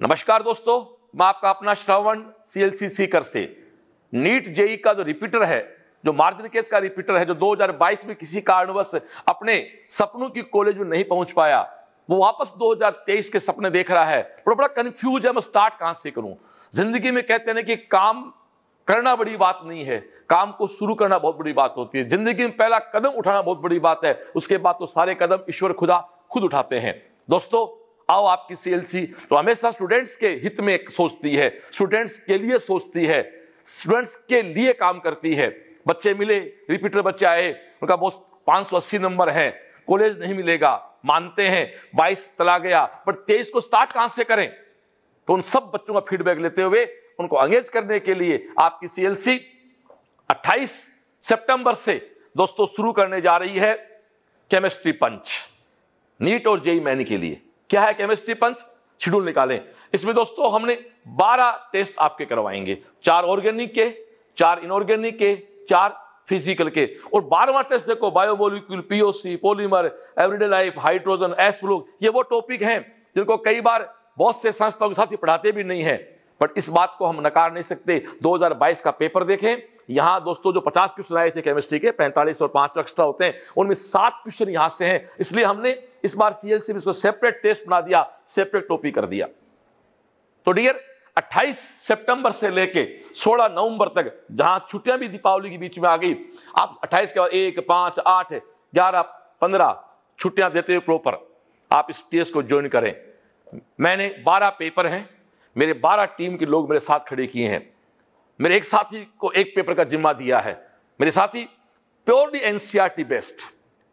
नमस्कार दोस्तों मैं आपका अपना श्रवण सी सीकर से नीट जेई का जो रिपीटर है जो मार्जिन केस का रिपीटर है जो 2022 में किसी कारणवश अपने सपनों की कॉलेज में नहीं पहुंच पाया वो वापस 2023 के सपने देख रहा है बड़ा बड़ा कन्फ्यूज है मैं स्टार्ट कहां से करूं जिंदगी में कहते हैं कि काम करना बड़ी बात नहीं है काम को शुरू करना बहुत बड़ी बात होती है जिंदगी में पहला कदम उठाना बहुत बड़ी बात है उसके बाद तो सारे कदम ईश्वर खुदा खुद उठाते हैं दोस्तों आओ आपकी सीएलसी तो हमेशा स्टूडेंट्स के हित में सोचती है स्टूडेंट्स के लिए सोचती है स्टूडेंट्स के लिए काम करती है बच्चे मिले रिपीटर बच्चे आए उनका बोस्ट पांच नंबर है कॉलेज नहीं मिलेगा मानते हैं बाईस चला गया बट तेईस को स्टार्ट कहां से करें तो उन सब बच्चों का फीडबैक लेते हुए उनको अंगेज करने के लिए आपकी सीएलसी 28 सितंबर से दोस्तों शुरू करने जा रही है केमिस्ट्री पंच नीट और जेई मैन के लिए क्या है केमिस्ट्री पंच शेड्यूल निकालें इसमें दोस्तों हमने 12 टेस्ट आपके करवाएंगे चार ऑर्गेनिक के चार इनऑर्गेनिक के चार फिजिकल के और बारहवा टेस्ट देखो biomolecule POC polymer everyday life hydrogen S ये वो टॉपिक हैं जिनको कई बार बहुत से संस्थाओं के साथ ही पढ़ाते भी नहीं हैं बट इस बात को हम नकार नहीं सकते 2022 का पेपर देखें यहां दोस्तों जो 50 क्वेश्चन आए थे केमिस्ट्री के 45 और पांच एक्स्ट्रा होते हैं उनमें सात क्वेश्चन यहां से हैं इसलिए हमने इस बार सीएलसी में इसको सेपरेट टेस्ट बना दिया सेपरेट टोपी कर दिया तो डियर 28 सितंबर से लेके 16 नवंबर तक जहां छुट्टियां भी दीपावली के बीच में आ गई आप 28 के बाद एक पांच आठ ग्यारह पंद्रह छुट्टियां देते हुए प्रॉपर आप इस टेस्ट को ज्वाइन करें मैंने 12 पेपर हैं मेरे बारह टीम के लोग मेरे साथ खड़े किए हैं मेरे एक साथी को एक पेपर का जिम्मा दिया है मेरे साथी प्योरली एन बेस्ट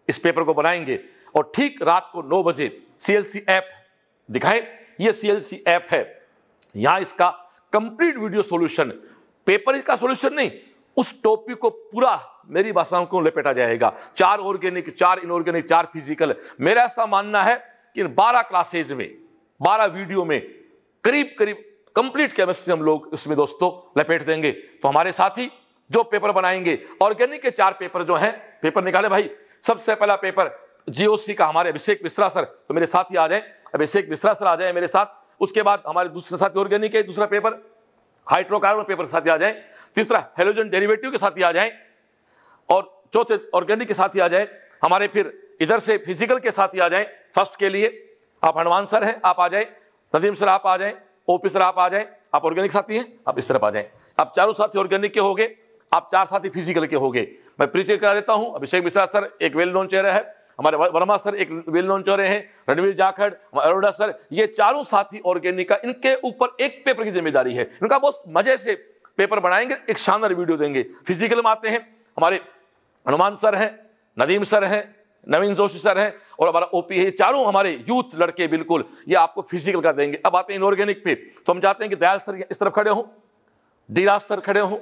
इस पेपर को बनाएंगे और ठीक रात को नौ बजे सी ऐप दिखाएं ये सी ऐप है यहां इसका कंप्लीट वीडियो सॉल्यूशन पेपर का सॉल्यूशन नहीं उस टॉपिक को पूरा मेरी भाषाओं को लपेटा जाएगा चार ऑर्गेनिक चार इनऑर्गेनिक चार फिजिकल मेरा ऐसा मानना है कि इन बारह क्लासेज में बारह वीडियो में करीब करीब कंप्लीट केमिस्ट्री हम लोग इसमें दोस्तों लपेट देंगे तो हमारे साथी जो पेपर बनाएंगे ऑर्गेनिक के चार पेपर जो हैं पेपर निकाले भाई सबसे पहला पेपर जीओसी का हमारे अभिषेक मिश्रा सर तो मेरे साथ ही आ जाए अभिषेक मिश्रा सर आ जाए मेरे साथ उसके बाद हमारे दूसरे साथी ऑर्गेनिक के दूसरा पेपर हाइड्रोकार्बन पेपर के साथ आ जाए तीसरा हेलोजन डेरिवेटिव के साथ ही आ जाए और चौथे ऑर्गेनिक के साथ ही आ जाए हमारे फिर इधर से फिजिकल के साथ ही आ जाए फर्स्ट के लिए आप हनुमान सर हैं आप आ जाए नदीम सर आप आ जाए ओपी सर आप आ जाए आप ऑर्गेनिक साथी हैं आप इस तरफ आ जाए आप चारों साथी ऑर्गेनिक के गए आप चार साथी फिजिकल के गए मैं परिचय करा देता हूं अभिषेक मिश्रा सर एक वेल नोन चेहरा है हमारे वर्मा सर एक वेल नोन चेहरे हैं रणवीर जाखड़ अरोड़ा सर ये चारों साथी ऑर्गेनिक का इनके ऊपर एक पेपर की जिम्मेदारी है इनका बहुत मजे से पेपर बनाएंगे एक शानदार वीडियो देंगे फिजिकल में आते हैं हमारे हनुमान सर हैं नदीम सर हैं नवीन जोशी सर हैं और हमारा ओपी है चारों हमारे यूथ लड़के बिल्कुल ये आपको फिजिकल कर देंगे अब आते हैं इनऑर्गेनिक पे तो हम चाहते हैं कि दयाल सर इस तरफ खड़े हों धीराज सर खड़े हों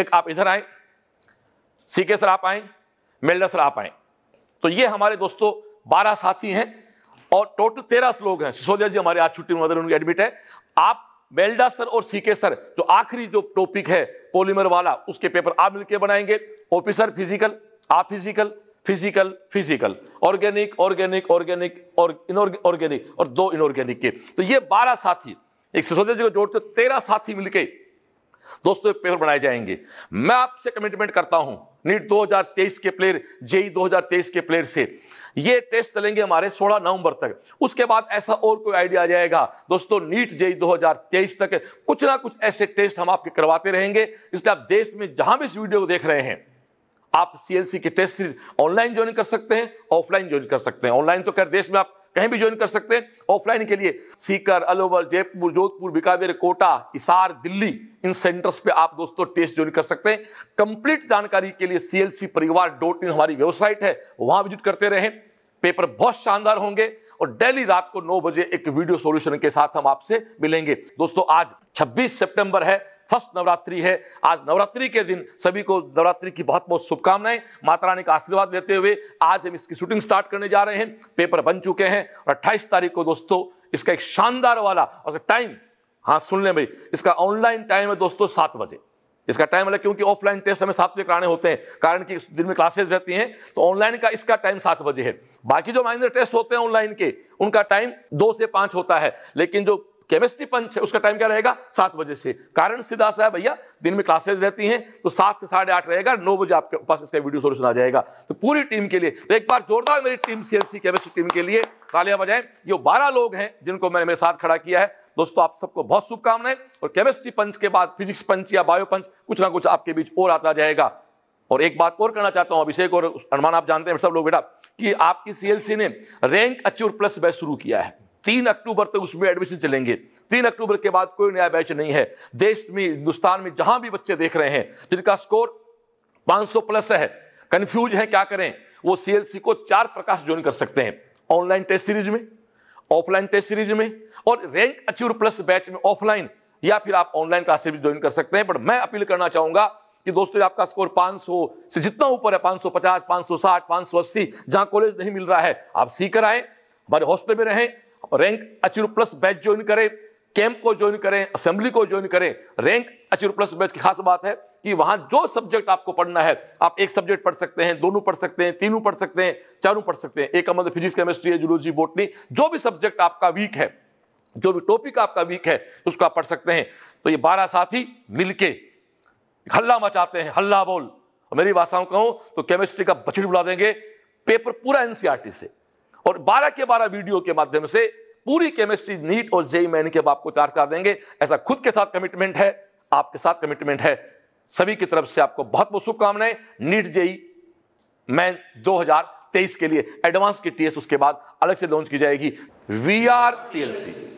एक आप इधर आए सी सर आप आए मेल्डर सर आप आए तो ये हमारे दोस्तों बारह साथी हैं और टोटल तेरह लोग हैं सिसोदिया जी हमारे आज छुट्टी में मदर उनकी एडमिट है आप बेल्डा सर और सीके सर जो आखिरी जो टॉपिक है पॉलीमर वाला उसके पेपर आप मिलकर बनाएंगे ऑफिसर फिजिकल आप physical physical physical organic organic organic और ऑर्गेनिक और दो इनऑर्गेनिक के तो ये बारह साथी एक सिसोदिया जी को जोड़ते तेरह साथी मिलके दोस्तों पेपर बनाए जाएंगे मैं आपसे कमिटमेंट करता हूं नीट 2023 के प्लेयर जेई 2023 के प्लेयर से ये टेस्ट चलेंगे हमारे 16 नवंबर तक उसके बाद ऐसा और कोई आइडिया आ जाएगा दोस्तों नीट जेई 2023 तक कुछ ना कुछ ऐसे टेस्ट हम आपके करवाते रहेंगे इसलिए आप देश में जहां भी इस वीडियो को देख रहे हैं आप सीएनसी के टेस्ट सीरीज ऑनलाइन ज्वाइन कर सकते हैं ऑफलाइन ज्वाइन कर सकते हैं ऑनलाइन तो कर देश में आप कहीं भी ज्वाइन कर सकते हैं ऑफलाइन के लिए सीकर अलोवर जयपुर जोधपुर बीकानेर कोटा इसार दिल्ली इन सेंटर्स पे आप दोस्तों टेस्ट ज्वाइन कर सकते हैं कंप्लीट जानकारी के लिए सी परिवार डॉट इन हमारी वेबसाइट है वहां विजिट करते रहें पेपर बहुत शानदार होंगे और डेली रात को नौ बजे एक वीडियो सॉल्यूशन के साथ हम आपसे मिलेंगे दोस्तों आज 26 सितंबर है फर्स्ट नवरात्रि है आज नवरात्रि के दिन सभी को नवरात्रि की बहुत बहुत शुभकामनाएं माता रानी का आशीर्वाद लेते हुए आज हम इसकी शूटिंग स्टार्ट करने जा रहे हैं पेपर बन चुके हैं और अट्ठाईस तारीख को दोस्तों इसका एक शानदार वाला और टाइम हाँ सुन लें भाई इसका ऑनलाइन टाइम है दोस्तों सात बजे इसका टाइम अलग क्योंकि ऑफलाइन टेस्ट हमें सात बजे कराने होते हैं कारण कि दिन में क्लासेस रहती हैं तो ऑनलाइन का इसका टाइम सात बजे है बाकी जो माइनर टेस्ट होते हैं ऑनलाइन के उनका टाइम दो से पाँच होता है लेकिन जो केमिस्ट्री पंच है उसका टाइम क्या रहेगा सात बजे से कारण सीधा सा है भैया दिन में क्लासेस रहती हैं तो सात से साढ़े आठ रहेगा नौ बजे आपके पास इसका वीडियो सोल्यूशन आ जाएगा तो पूरी टीम के लिए तो एक बार जोरदार मेरी टीम सीएलसी केमिस्ट्री टीम के लिए तालियां बजाएं ये बारह लोग हैं जिनको मैंने मेरे साथ खड़ा किया है दोस्तों आप सबको बहुत शुभकामनाएं और केमिस्ट्री पंच के बाद फिजिक्स पंच या बायो पंच कुछ ना कुछ आपके बीच और आता जाएगा और एक बात और करना चाहता हूं अभिषेक और अनुमान आप जानते हैं सब लोग बेटा कि आपकी सीएलसी ने रैंक अचीव प्लस बेस्ट शुरू किया है तीन अक्टूबर तक तो उसमें एडमिशन चलेंगे तीन अक्टूबर के बाद कोई नया बैच नहीं है देश में हिंदुस्तान में जहां भी बच्चे देख रहे हैं जिनका स्कोर 500 प्लस है कंफ्यूज है क्या करें वो सीएलसी को चार प्रकाश ज्वाइन कर सकते हैं ऑनलाइन टेस्ट सीरीज में ऑफलाइन टेस्ट सीरीज में और रैंक अचीव प्लस बैच में ऑफलाइन या फिर आप ऑनलाइन क्लासेस भी ज्वाइन कर सकते हैं बट मैं अपील करना चाहूंगा कि दोस्तों आपका स्कोर 500 से जितना ऊपर है 550, 560, 580 जहां कॉलेज नहीं मिल रहा है आप सीकर आए हमारे हॉस्टल में रहें rank achieve plus batch join करें कैंप को ज्वाइन करें असेंबली को ज्वाइन करें रैंक अचीव प्लस बैच की खास बात है कि वहां जो सब्जेक्ट आपको पढ़ना है आप एक सब्जेक्ट पढ़ सकते हैं दोनों पढ़ सकते हैं तीनों पढ़ सकते हैं चारों पढ़ सकते हैं एक मतलब फिजिक्स केमिस्ट्री है जूलॉजी बोटनी जो भी सब्जेक्ट आपका वीक है जो भी टॉपिक आपका वीक है उसको आप पढ़ सकते हैं तो ये बारह साथी मिलके हल्ला मचाते हैं हल्ला बोल मेरी भाषाओं कहूं तो केमिस्ट्री का बछड़ी बुला देंगे पेपर पूरा एनसीआरटी e से और 12 के 12 वीडियो के माध्यम से पूरी केमिस्ट्री नीट और जेई मैन के बाप को तैयार करा देंगे ऐसा खुद के साथ कमिटमेंट है आपके साथ कमिटमेंट है सभी की तरफ से आपको बहुत बहुत शुभकामनाएं नीट जेई मैन 2023 के लिए एडवांस की टीएस उसके बाद अलग से लॉन्च की जाएगी वी आर सी एल सी